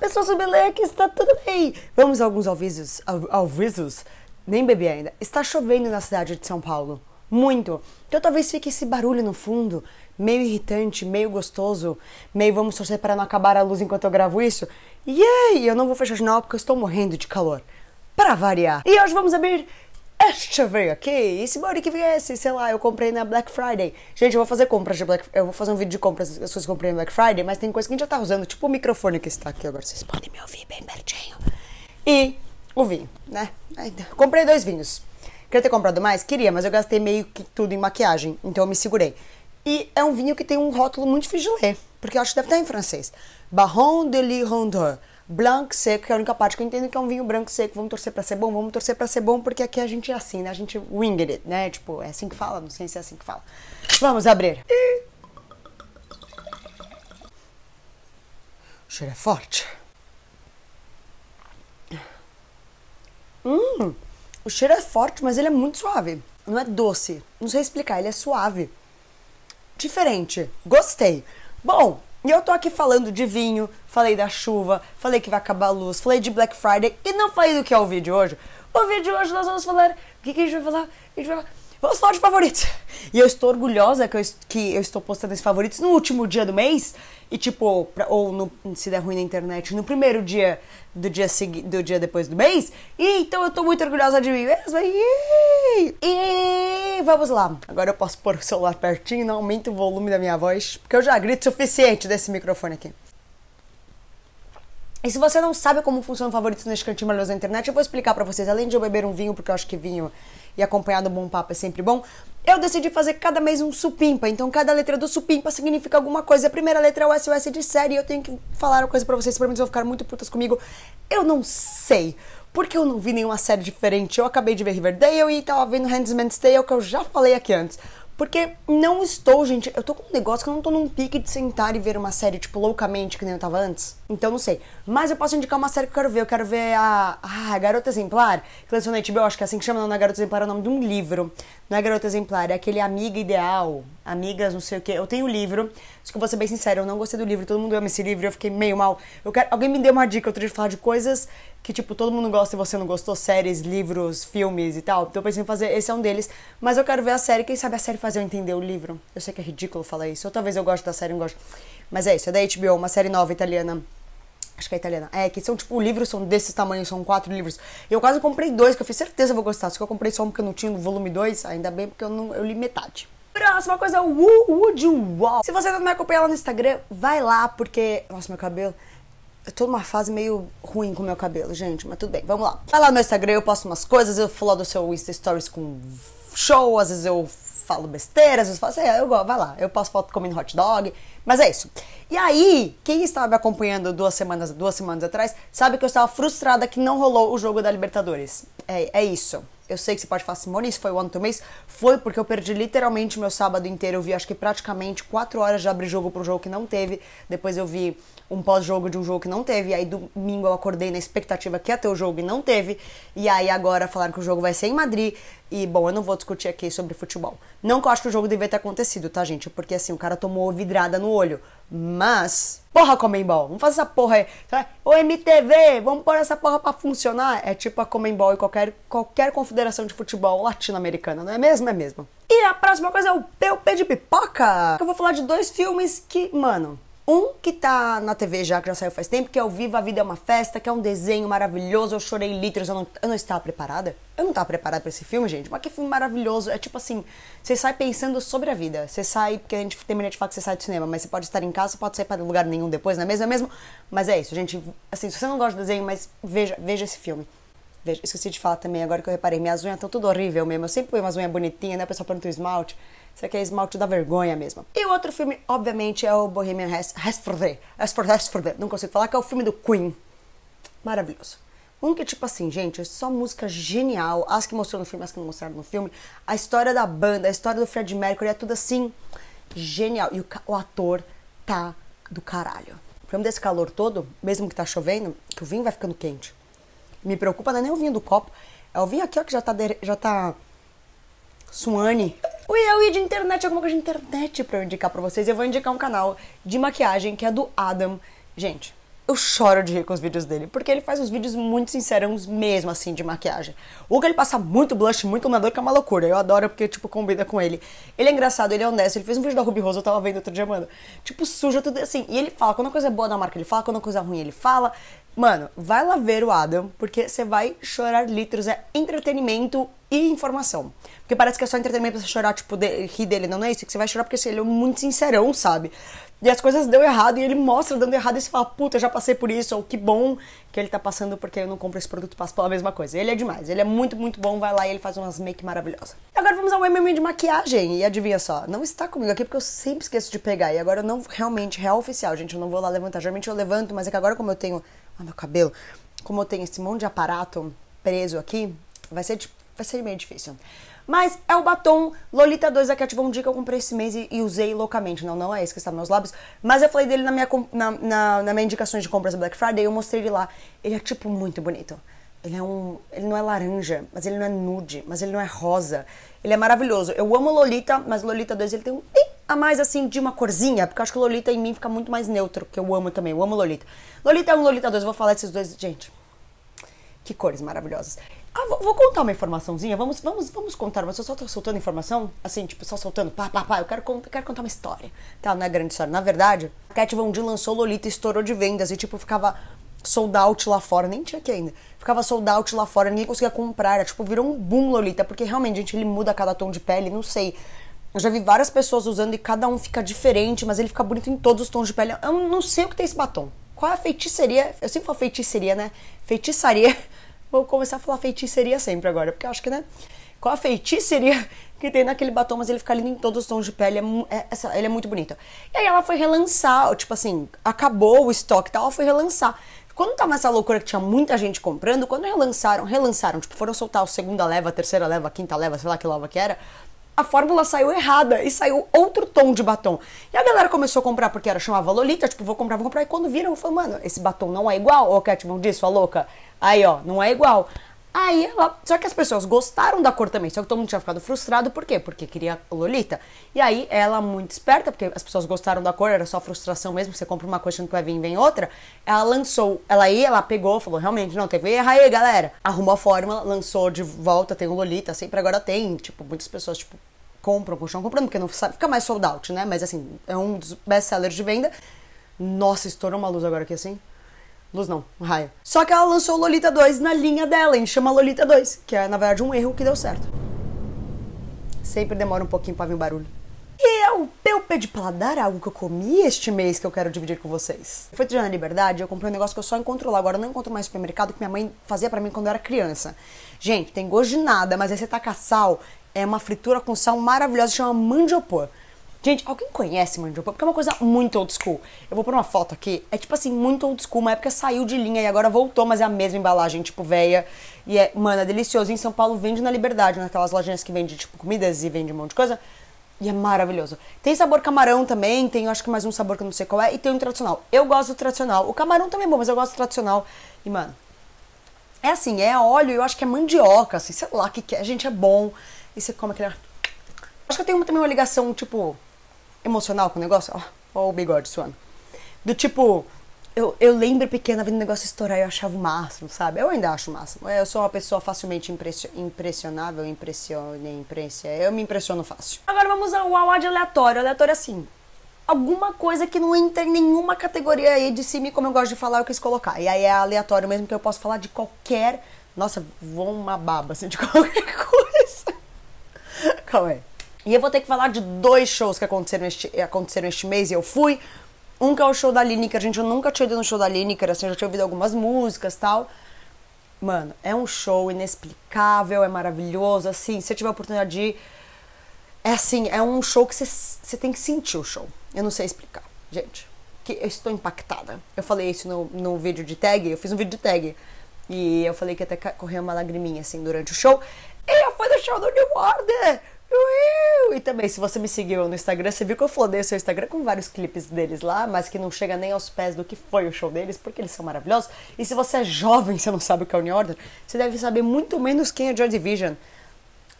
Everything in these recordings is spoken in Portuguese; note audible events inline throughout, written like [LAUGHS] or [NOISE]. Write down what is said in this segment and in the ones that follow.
pessoal, sou que está tudo bem? Vamos a alguns avisos, avisos? Nem bebi ainda. Está chovendo na cidade de São Paulo. Muito. Então talvez fique esse barulho no fundo, meio irritante, meio gostoso, meio vamos torcer para não acabar a luz enquanto eu gravo isso. Yay! Eu não vou fechar o jornal porque eu estou morrendo de calor. Para variar. E hoje vamos abrir Deixa eu ver aqui, e se Mauri que viesse, sei lá, eu comprei na Black Friday. Gente, eu vou fazer compras de Black Eu vou fazer um vídeo de compras das coisas que eu comprei na Black Friday, mas tem coisa que a gente já tá usando, tipo o microfone que está aqui agora, vocês podem me ouvir bem pertinho. E o vinho, né? Comprei dois vinhos. Queria ter comprado mais? Queria, mas eu gastei meio que tudo em maquiagem, então eu me segurei. E é um vinho que tem um rótulo muito difícil de ler, porque eu acho que deve estar em francês. Baron de Lirondeur. Blanc seco, que é a única parte que eu entendo que é um vinho branco seco. Vamos torcer para ser bom, vamos torcer para ser bom, porque aqui a gente é assim, né? A gente winged it, né? Tipo, é assim que fala, não sei se é assim que fala. Vamos abrir. O cheiro é forte. Hum, o cheiro é forte, mas ele é muito suave. Não é doce. Não sei explicar, ele é suave. Diferente. Gostei. Bom, e eu tô aqui falando de vinho, falei da chuva, falei que vai acabar a luz, falei de Black Friday e não falei do que é o vídeo hoje. O vídeo hoje nós vamos falar. O que, que a gente vai falar? A gente vai falar. Vamos falar de favoritos. E eu estou orgulhosa que eu, que eu estou postando esses favoritos no último dia do mês. E tipo, pra, ou no, se der ruim na internet, no primeiro dia do dia, do dia depois do mês. E então eu estou muito orgulhosa de mim mesma. Yay! vamos lá. Agora eu posso pôr o celular pertinho, não aumenta o volume da minha voz, porque eu já grito o suficiente desse microfone aqui. E se você não sabe como funciona o favoritos neste cantinho maravilhoso da internet, eu vou explicar para vocês. Além de eu beber um vinho, porque eu acho que vinho e acompanhado um bom papo é sempre bom, eu decidi fazer cada mês um supimpa. Então, cada letra do supimpa significa alguma coisa. A primeira letra é o SOS de série. Eu tenho que falar uma coisa para vocês, pelo menos vão ficar muito putas comigo. Eu não sei. Porque eu não vi nenhuma série diferente. Eu acabei de ver Riverdale e tava vendo Handsman's Tale, que eu já falei aqui antes. Porque não estou, gente. Eu tô com um negócio que eu não tô num pique de sentar e ver uma série, tipo, loucamente, que nem eu tava antes. Então não sei. Mas eu posso indicar uma série que eu quero ver. Eu quero ver a, ah, a Garota Exemplar, que lançou na HBO, acho que é assim que chama, não, é Garota Exemplar, é o nome de um livro. Não é Garota Exemplar, é aquele Amiga Ideal, Amigas, não sei o quê. Eu tenho o um livro, só que eu vou ser bem sincero, eu não gostei do livro, todo mundo ama esse livro, eu fiquei meio mal. Eu quero, alguém me deu uma dica, eu teria de falar de coisas que, tipo, todo mundo gosta e você não gostou, séries, livros, filmes e tal. Então eu pensei em fazer, esse é um deles. Mas eu quero ver a série, quem sabe a série fazer eu entender o livro. Eu sei que é ridículo falar isso, ou talvez eu goste da série, não gosto. Mas é isso, é da HBO, uma série nova italiana. Acho que é italiana. É, que são tipo livros, são desse tamanho, são quatro livros. Eu quase comprei dois, que eu fiz certeza que vou gostar. Só que eu comprei só um porque eu não tinha o volume 2, ainda bem porque eu, não, eu li metade. Próxima coisa é o Wood Wall. Se você ainda não me acompanha lá no Instagram, vai lá, porque. Nossa, meu cabelo. Eu tô numa fase meio ruim com meu cabelo, gente, mas tudo bem, vamos lá. Vai lá no meu Instagram, eu posto umas coisas, eu falo do seu Insta Stories com show, às vezes eu falo besteiras, às vezes eu falo assim, é, eu gosto, vai lá. Eu posto foto comendo hot dog, mas é isso. E aí, quem estava me acompanhando duas semanas, duas semanas atrás, sabe que eu estava frustrada que não rolou o jogo da Libertadores. É, é isso. Eu sei que você pode falar, Simone, isso foi o ano do mês. Foi porque eu perdi literalmente meu sábado inteiro. Eu vi, acho que praticamente quatro horas de abrir jogo para um jogo que não teve. Depois eu vi um pós-jogo de um jogo que não teve. E aí domingo eu acordei na expectativa que ia ter o jogo e não teve. E aí agora falaram que o jogo vai ser em Madrid. E, bom, eu não vou discutir aqui sobre futebol. Não que eu acho que o jogo devia ter acontecido, tá, gente? Porque, assim, o cara tomou vidrada no olho. Mas, porra, Comembol, vamos fazer essa porra aí. Ô, MTV, vamos pôr essa porra pra funcionar. É tipo a Comembol e qualquer, qualquer confederação de futebol latino-americana, não é mesmo? É mesmo. E a próxima coisa é o PUP de pipoca. Eu vou falar de dois filmes que, mano, um que tá na TV já, que já saiu faz tempo, que é o Viva a Vida é uma Festa, que é um desenho maravilhoso, eu chorei litros, eu não, eu não estava preparada. Eu não estava preparada para esse filme, gente, mas que filme maravilhoso. É tipo assim, você sai pensando sobre a vida. Você sai, porque a gente termina de falar que você sai do cinema, mas você pode estar em casa, você pode sair para lugar nenhum depois, não é mesmo? É mesmo? Mas é isso, gente. Assim, se você não gosta de desenho, mas veja, veja esse filme. Veja, esqueci de falar também, agora que eu reparei, minhas unhas estão tudo horrível mesmo. Eu sempre ponho umas unhas bonitinhas, né? O pessoal pergunta o esmalte. Isso aqui é esmalte da vergonha mesmo. E o outro filme, obviamente, é o Bohemian Rhapsody. Não consigo falar, que é o filme do Queen. Maravilhoso. Um que, tipo assim, gente, é só música genial. As que mostrou no filme, as que não mostraram no filme. A história da banda, a história do Fred Mercury, é tudo assim, genial. E o, o ator tá do caralho. O problema desse calor todo, mesmo que tá chovendo, que o vinho vai ficando quente me preocupa não é nem o vinho do copo, é o vinho aqui ó, que já tá, de, já tá suane. Ui, eu é ia de internet, alguma coisa de internet pra eu indicar pra vocês. Eu vou indicar um canal de maquiagem que é do Adam. Gente, eu choro de rir com os vídeos dele, porque ele faz uns vídeos muito sinceros, mesmo, assim, de maquiagem. O que ele passa muito blush, muito iluminador, que é uma loucura. Eu adoro, porque, tipo, combina com ele. Ele é engraçado, ele é honesto. Ele fez um vídeo da Ruby Rose, eu tava vendo outro dia, mano. Tipo, suja tudo assim. E ele fala, quando a coisa é boa da marca, ele fala. Quando a coisa é ruim, ele fala. Mano, vai lá ver o Adam, porque você vai chorar litros. É entretenimento e informação. Porque parece que é só entretenimento pra você chorar, tipo, de, rir dele. Não, não é isso. É que você vai chorar porque assim, ele é muito sincerão, sabe? E as coisas deu errado e ele mostra dando errado e você fala, puta, já passei por isso. Ou que bom que ele tá passando porque eu não compro esse produto, passo pela mesma coisa. Ele é demais. Ele é muito, muito bom. Vai lá e ele faz umas make maravilhosas. Agora vamos ao MM de maquiagem. E adivinha só, não está comigo aqui porque eu sempre esqueço de pegar. E agora eu não, realmente, real oficial, gente. Eu não vou lá levantar. Geralmente eu levanto, mas é que agora como eu tenho ah, meu cabelo. Como eu tenho esse monte de aparato preso aqui, vai ser, vai ser meio difícil. Mas é o batom Lolita 2 da Cat Von D que eu comprei esse mês e, e, usei loucamente. Não, não é esse que está nos meus lábios. Mas eu falei dele na minha, na, na, na minha indicações de compras Black Friday. Eu mostrei ele lá. Ele é, tipo, muito bonito. Ele é um. Ele não é laranja, mas ele não é nude, mas ele não é rosa. Ele é maravilhoso. Eu amo Lolita, mas Lolita 2 ele tem um a mais assim de uma corzinha, porque eu acho que Lolita em mim fica muito mais neutro, que eu amo também, eu amo Lolita. Lolita 1, é Lolita 2, eu vou falar desses dois, gente. Que cores maravilhosas. Ah, vou, vou, contar uma informaçãozinha, vamos, vamos, vamos contar, mas eu só tô soltando informação, assim, tipo, só soltando, pá, pá, pá, eu quero, quero contar uma história, tá, não é grande história. Na verdade, a Cat Von D lançou Lolita e estourou de vendas, e tipo, ficava sold out lá fora, nem tinha aqui ainda. Ficava sold out lá fora, ninguém conseguia comprar, era, tipo, virou um boom Lolita, porque realmente, gente, ele muda cada tom de pele, não sei. Eu já vi várias pessoas usando e cada um fica diferente, mas ele fica bonito em todos os tons de pele. Eu não sei o que tem esse batom. Qual é a feitiçaria? Eu sempre falo feitiçaria, né? Feitiçaria. [LAUGHS] Vou começar a falar feitiçaria sempre agora, porque eu acho que, né? Qual a feitiçaria [LAUGHS] que tem naquele batom, mas ele fica lindo em todos os tons de pele. É é, ele é muito bonito. E aí ela foi relançar, tipo assim, acabou o estoque e tal, ela foi relançar. Quando tava essa loucura que tinha muita gente comprando, quando relançaram, relançaram, tipo, foram soltar a segunda leva, a terceira leva, a quinta leva, sei lá que leva que era, a fórmula saiu errada e saiu outro tom de batom. E a galera começou a comprar porque era chamava Lolita, tipo, vou comprar, vou comprar. E quando viram, falou, mano, esse batom não é igual, ô Cat, não disso, a louca. Aí, ó, não é igual. Aí ela. Só que as pessoas gostaram da cor também, só que todo mundo tinha ficado frustrado, por quê? Porque queria Lolita. E aí ela, muito esperta, porque as pessoas gostaram da cor, era só frustração mesmo, você compra uma coisa e que vai vir vem outra. Ela lançou, ela aí, ela pegou, falou, realmente, não, teve erro aí, galera. Arrumou a fórmula, lançou de volta, tem o Lolita, sempre agora tem. Tipo, muitas pessoas, tipo, compra compram, continuam comprando, porque não fica mais sold out, né? Mas assim, é um dos best sellers de venda. Nossa, estourou uma luz agora aqui assim. Luz não, um raio. Só que ela lançou Lolita 2 na linha dela, e chama Lolita 2, que é na verdade um erro que deu certo. Sempre demora um pouquinho para vir o barulho. E é o pelpe de paladar, algo que eu comi este mês que eu quero dividir com vocês. Foi já na Liberdade, eu comprei um negócio que eu só encontro lá, agora eu não encontro mais no supermercado, que minha mãe fazia para mim quando eu era criança. Gente, tem gosto de nada, mas aí você taca sal, é uma fritura com sal maravilhosa, chama mandiopor. Gente, alguém conhece mandiopor? Porque é uma coisa muito old school. Eu vou pôr uma foto aqui. É tipo assim, muito old school. Uma época saiu de linha e agora voltou, mas é a mesma embalagem, tipo, velha. E é, mano, é delicioso. Em São Paulo vende na Liberdade, naquelas lojinhas que vende, tipo, comidas e vende um monte de coisa. E é maravilhoso. Tem sabor camarão também, tem acho que mais um sabor que eu não sei qual é, e tem um tradicional. Eu gosto do tradicional. O camarão também é bom, mas eu gosto do tradicional. E, mano, é assim, é óleo, eu acho que é mandioca, assim, sei lá o que, que é. Gente, é bom. E você come aquele Acho que eu tenho também uma ligação, tipo, emocional com o negócio. Ó, ó o bigode suando. Do tipo, eu, eu lembro pequena vendo o negócio estourar eu achava o máximo, sabe? Eu ainda acho o máximo. Eu sou uma pessoa facilmente impressionável, impressione, impressia. Eu me impressiono fácil. Agora vamos ao uau de aleatório. Aleatório é assim. Alguma coisa que não entra em nenhuma categoria aí de cima, como eu gosto de falar, eu quis colocar. E aí é aleatório mesmo, que eu posso falar de qualquer. Nossa, vou uma baba, assim, de qualquer [LAUGHS] coisa. Calma [LAUGHS] aí. É? E eu vou ter que falar de dois shows que aconteceram este, aconteceram este mês e eu fui. Um que é o show da Lineker. Gente, eu nunca tinha ido no show da Lineker, assim, eu já tinha ouvido algumas músicas tal. Mano, é um show inexplicável, é maravilhoso, assim, se você tiver a oportunidade de ir, é assim, é um show que você, você tem que sentir o show. Eu não sei explicar, gente. Que eu estou impactada. Eu falei isso no, no vídeo de tag, eu fiz um vídeo de tag. E eu falei que até correu uma lagriminha, assim, durante o show eu fui do show do New Order! E também, se você me seguiu no Instagram, você viu que eu flodei o seu Instagram com vários clipes deles lá, mas que não chega nem aos pés do que foi o show deles, porque eles são maravilhosos. E se você é jovem e você não sabe o que é o New Order, você deve saber muito menos quem é Joy Division.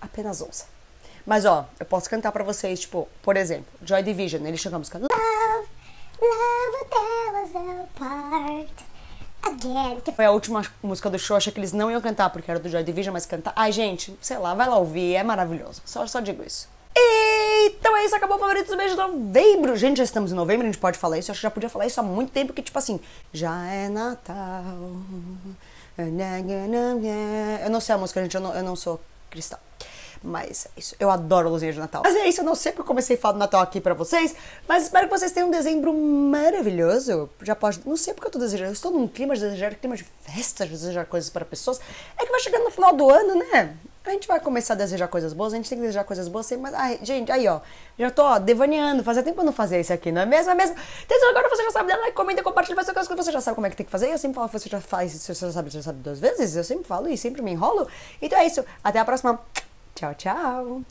Apenas ouça. Mas ó, eu posso cantar para vocês, tipo, por exemplo, Joy Division, eles chegam a música Love, Love Tears Apart. Again. Que foi a última música do show, achei que eles não iam cantar, porque era do Joy Division, mas cantar. Ai, gente, sei lá, vai lá ouvir, é maravilhoso. Só, só digo isso. E, então é isso, acabou o favorito do mês de novembro. Gente, já estamos em novembro, a gente pode falar isso. Eu acho que já podia falar isso há muito tempo, que tipo assim, já é Natal. Eu não sei a música, gente, eu não, eu não sou cristal. Mas é isso, eu adoro luzinha de Natal. Mas é isso, eu não sei porque eu comecei falando Natal aqui pra vocês, mas espero que vocês tenham um dezembro maravilhoso. Já pode. Não sei porque eu tô desejando. Eu estou num clima de desejar, clima de festa, de desejar coisas para pessoas. É que vai chegando no final do ano, né? A gente vai começar a desejar coisas boas, a gente tem que desejar coisas boas, mas, ai, gente, aí ó, já tô ó, devaneando, fazia tempo eu não fazia isso aqui, não é mesmo? É mesmo? Então agora você já sabe, dá like, comenta, compartilha, faz coisas que você já sabe como é que tem que fazer, eu sempre falo, você já faz, você já sabe, você já sabe duas vezes, eu sempre falo e sempre me enrolo. Então é isso, até a próxima. Tchau, tchau!